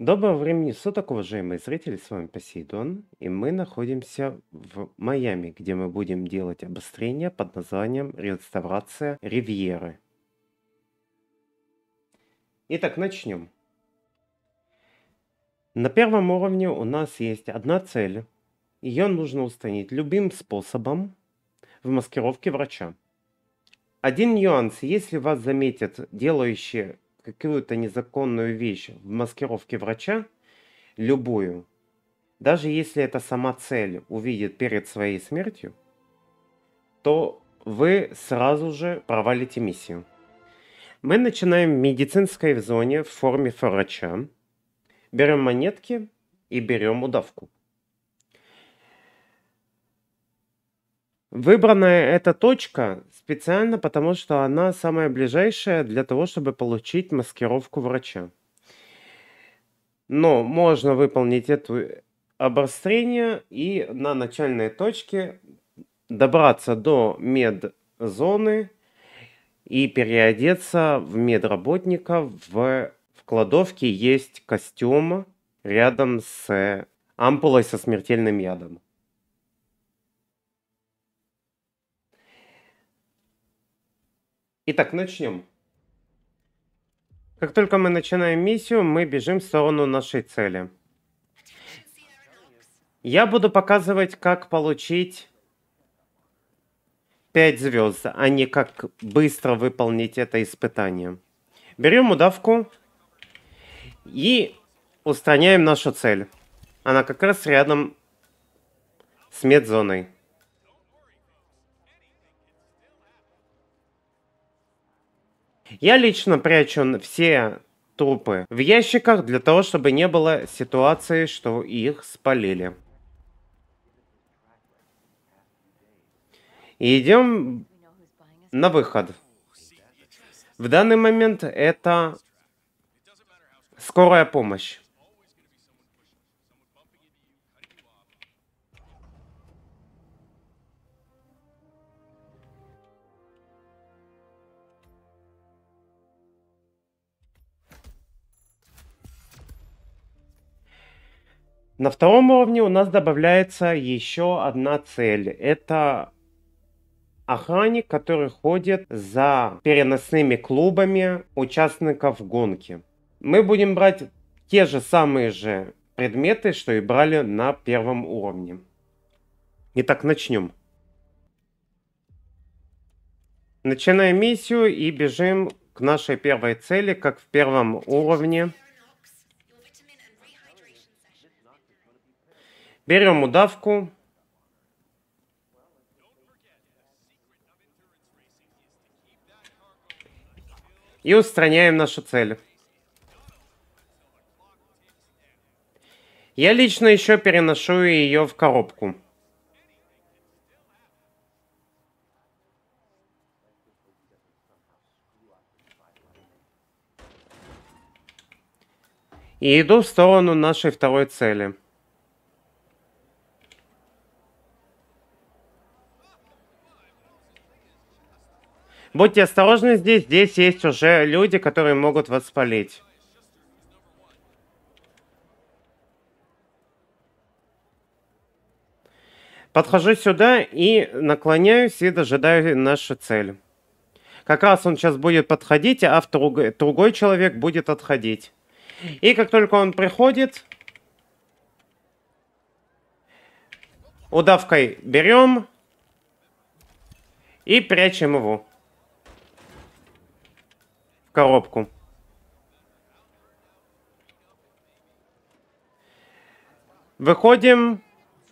Доброго времени суток, уважаемые зрители, с вами Посейдон, и мы находимся в Майами, где мы будем делать обострение под названием «Реставрация Ривьеры». Итак, начнем. На первом уровне у нас есть одна цель. Ее нужно устранить любым способом в маскировке врача. Один нюанс, если вас заметят делающие какую-то незаконную вещь в маскировке врача, любую, даже если это сама цель увидит перед своей смертью, то вы сразу же провалите миссию. Мы начинаем в медицинской зоне в форме врача, берем монетки и берем удавку. Выбранная эта точка специально потому, что она самая ближайшая для того, чтобы получить маскировку врача. Но можно выполнить это обострение и на начальной точке добраться до медзоны и переодеться в медработника. В, в кладовке есть костюм рядом с ампулой со смертельным ядом. Итак, начнем. Как только мы начинаем миссию, мы бежим в сторону нашей цели. Я буду показывать, как получить 5 звезд, а не как быстро выполнить это испытание. Берем удавку и устраняем нашу цель. Она как раз рядом с медзоной. Я лично прячу все трупы в ящиках для того, чтобы не было ситуации, что их спалили. И идем на выход. В данный момент это скорая помощь. На втором уровне у нас добавляется еще одна цель. Это охранник, который ходит за переносными клубами участников гонки. Мы будем брать те же самые же предметы, что и брали на первом уровне. Итак, начнем. Начинаем миссию и бежим к нашей первой цели, как в первом уровне. Берем удавку. И устраняем нашу цель. Я лично еще переношу ее в коробку. И иду в сторону нашей второй цели. Будьте осторожны здесь, здесь есть уже люди, которые могут вас спалить. Подхожу сюда и наклоняюсь и дожидаю нашу цель. Как раз он сейчас будет подходить, а другой, другой человек будет отходить. И как только он приходит, удавкой берем и прячем его коробку. Выходим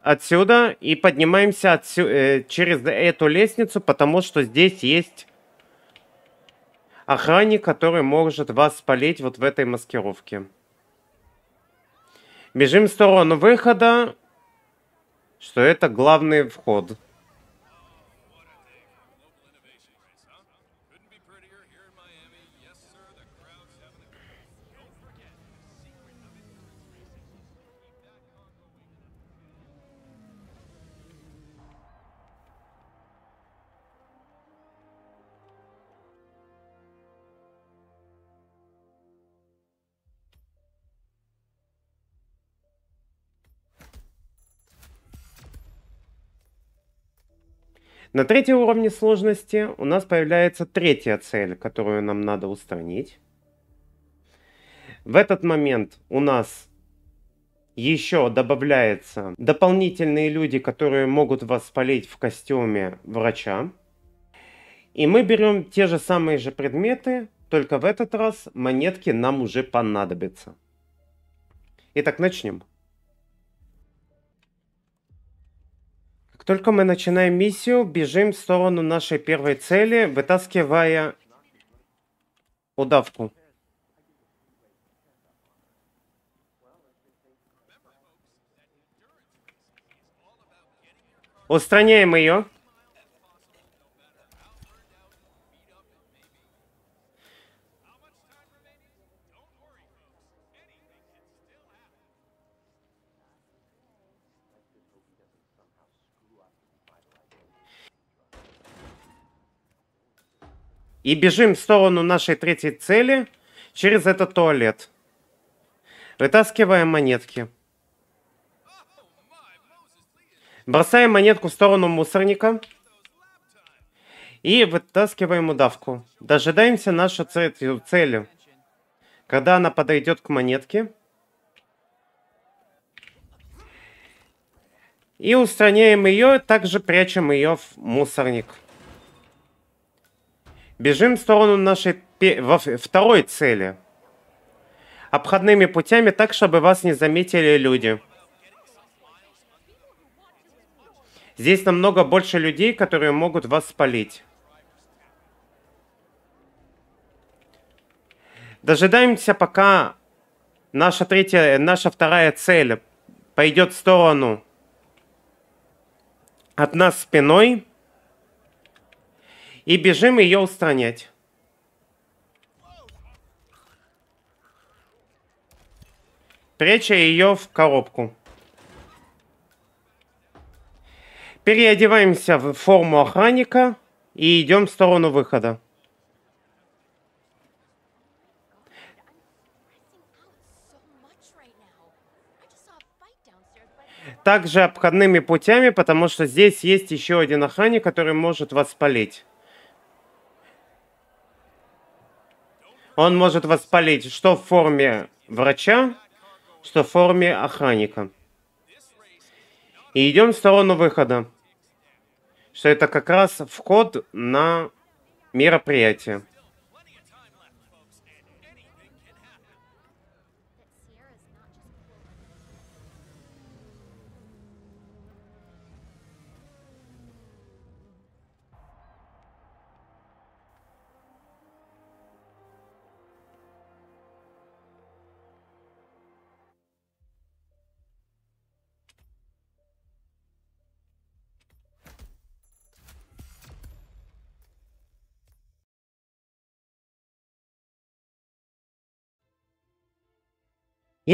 отсюда и поднимаемся отсю э, через эту лестницу, потому что здесь есть охранник, который может вас спалить вот в этой маскировке. Бежим в сторону выхода, что это главный вход. На третьем уровне сложности у нас появляется третья цель, которую нам надо устранить. В этот момент у нас еще добавляются дополнительные люди, которые могут вас спалить в костюме врача. И мы берем те же самые же предметы, только в этот раз монетки нам уже понадобятся. Итак, начнем. только мы начинаем миссию, бежим в сторону нашей первой цели, вытаскивая удавку. Устраняем ее. и бежим в сторону нашей третьей цели через этот туалет. Вытаскиваем монетки. Бросаем монетку в сторону мусорника. И вытаскиваем удавку. Дожидаемся нашей цели. Когда она подойдет к монетке. И устраняем ее, также прячем ее в мусорник. Бежим в сторону нашей во второй цели. Обходными путями так, чтобы вас не заметили люди. Здесь намного больше людей, которые могут вас спалить. Дожидаемся, пока наша третья, наша вторая цель пойдет в сторону от нас спиной и бежим ее устранять. пряча ее в коробку. Переодеваемся в форму охранника и идем в сторону выхода. Также обходными путями, потому что здесь есть еще один охранник, который может вас спалить. Он может воспалить, что в форме врача, что в форме охранника. И идем в сторону выхода. Что это как раз вход на мероприятие.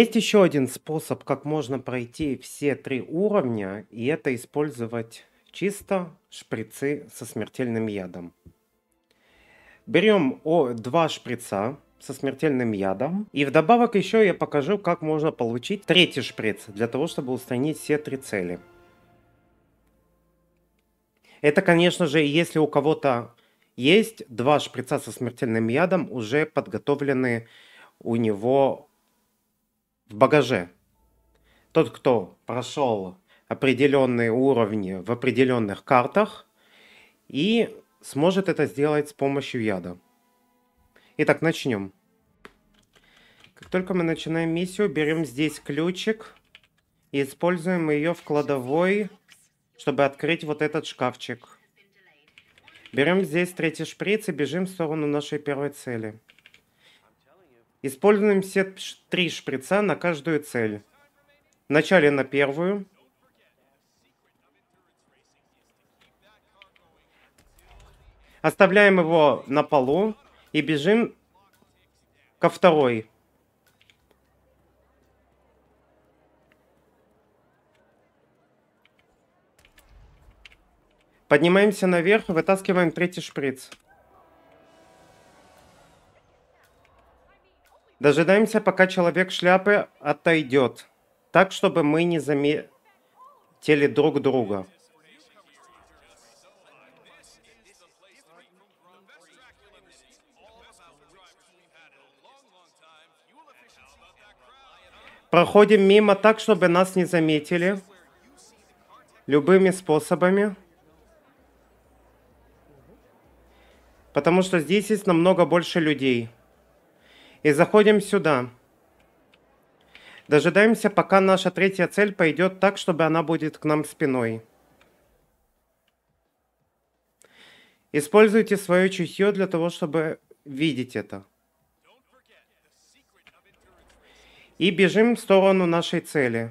Есть еще один способ, как можно пройти все три уровня, и это использовать чисто шприцы со смертельным ядом. Берем о, два шприца со смертельным ядом. И вдобавок еще я покажу, как можно получить третий шприц, для того, чтобы устранить все три цели. Это, конечно же, если у кого-то есть два шприца со смертельным ядом, уже подготовлены у него в багаже. Тот, кто прошел определенные уровни в определенных картах и сможет это сделать с помощью яда. Итак, начнем. Как только мы начинаем миссию, берем здесь ключик и используем ее в кладовой, чтобы открыть вот этот шкафчик. Берем здесь третий шприц и бежим в сторону нашей первой цели. Используем сет 3 шприца на каждую цель. Вначале на первую. Оставляем его на полу и бежим ко второй. Поднимаемся наверх и вытаскиваем третий шприц. Дожидаемся, пока человек шляпы отойдет, так, чтобы мы не заметили друг друга. Проходим мимо так, чтобы нас не заметили. Любыми способами. Потому что здесь есть намного больше людей. И заходим сюда. Дожидаемся, пока наша третья цель пойдет так, чтобы она будет к нам спиной. Используйте свое чутье для того, чтобы видеть это. И бежим в сторону нашей цели.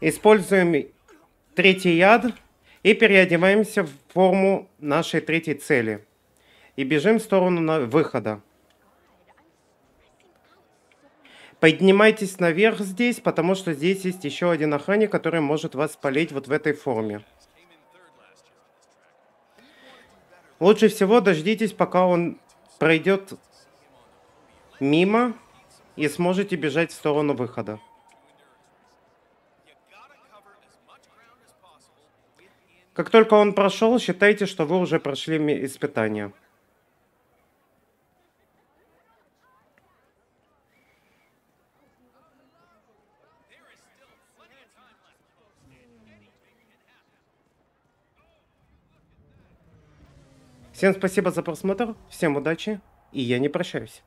Используем третий яд и переодеваемся в форму нашей третьей цели. И бежим в сторону выхода. Поднимайтесь наверх здесь, потому что здесь есть еще один охранник, который может вас спалить вот в этой форме. Лучше всего дождитесь, пока он пройдет мимо и сможете бежать в сторону выхода. Как только он прошел, считайте, что вы уже прошли испытание. Всем спасибо за просмотр, всем удачи, и я не прощаюсь.